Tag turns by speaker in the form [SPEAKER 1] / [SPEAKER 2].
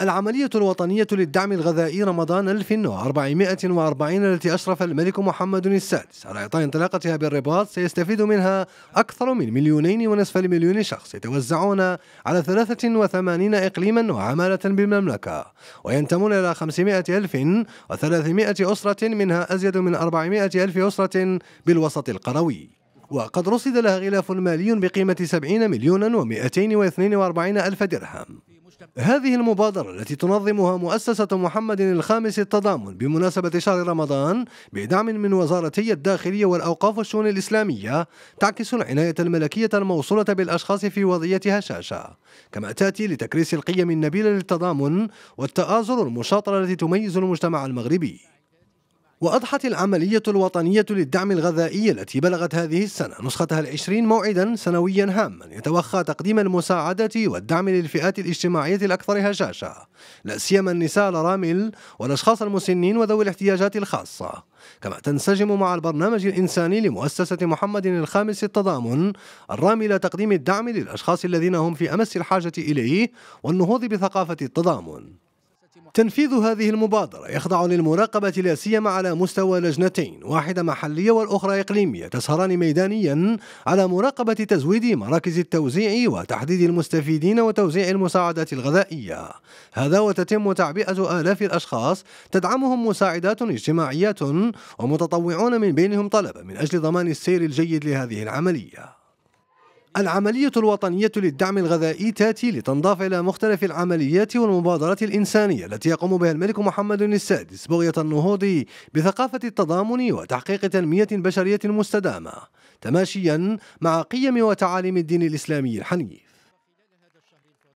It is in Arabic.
[SPEAKER 1] العملية الوطنية للدعم الغذائي رمضان 1440 التي أشرف الملك محمد السادس على إعطاء انطلاقتها بالرباط سيستفيد منها أكثر من مليونين ونصف المليون شخص يتوزعون على 83 إقليما وعمالة بالمملكة وينتمون إلى 500 ألف و300 أسرة منها أزيد من 400 ألف أسرة بالوسط القروي وقد رصد لها غلاف مالي بقيمة 70 مليون و242 ألف درهم هذه المبادرة التي تنظمها مؤسسة محمد الخامس التضامن بمناسبة شهر رمضان بدعم من وزارتي الداخلية والأوقاف والشؤون الإسلامية تعكس العناية الملكية الموصولة بالأشخاص في وضعية هشاشة كما تأتي لتكريس القيم النبيلة للتضامن والتآزر المشاطرة التي تميز المجتمع المغربي وأضحت العملية الوطنية للدعم الغذائي التي بلغت هذه السنة نسختها العشرين موعدا سنويا هاما يتوخى تقديم المساعدة والدعم للفئات الاجتماعية الأكثر هشاشة لا سيما النساء الأرامل والأشخاص المسنين وذوي الاحتياجات الخاصة كما تنسجم مع البرنامج الإنساني لمؤسسة محمد الخامس التضامن الرامي لتقديم الدعم للأشخاص الذين هم في أمس الحاجة إليه والنهوض بثقافة التضامن تنفيذ هذه المبادرة يخضع للمراقبة لا سيما على مستوى لجنتين، واحدة محلية والأخرى إقليمية، تسهران ميدانيا على مراقبة تزويد مراكز التوزيع وتحديد المستفيدين وتوزيع المساعدات الغذائية. هذا وتتم تعبئة آلاف الأشخاص تدعمهم مساعدات اجتماعيات ومتطوعون من بينهم طلبة من أجل ضمان السير الجيد لهذه العملية. العملية الوطنية للدعم الغذائي تاتي لتنضاف إلى مختلف العمليات والمبادرات الإنسانية التي يقوم بها الملك محمد السادس بغية النهوض بثقافة التضامن وتحقيق تنمية بشرية مستدامة تماشيا مع قيم وتعاليم الدين الإسلامي الحنيف